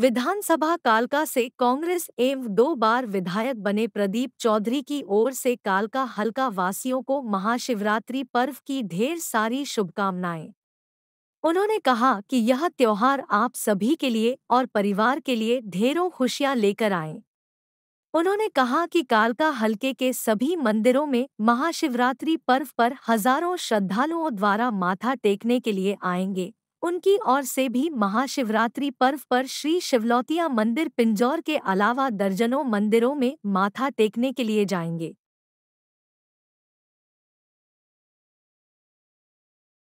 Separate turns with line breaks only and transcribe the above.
विधानसभा कालका से कांग्रेस एवं दो बार विधायक बने प्रदीप चौधरी की ओर से कालका हल्का वासियों को महाशिवरात्रि पर्व की ढेर सारी शुभकामनाएं उन्होंने कहा कि यह त्यौहार आप सभी के लिए और परिवार के लिए ढेरों खुशियां लेकर आए उन्होंने कहा कि कालका हल्के के सभी मंदिरों में महाशिवरात्रि पर्व पर हजारों श्रद्धालुओं द्वारा माथा टेकने के लिए आएंगे उनकी ओर से भी महाशिवरात्रि पर्व पर श्री शिवलौतिया मंदिर पिंजौर के अलावा दर्जनों मंदिरों में माथा टेकने के लिए
जाएंगे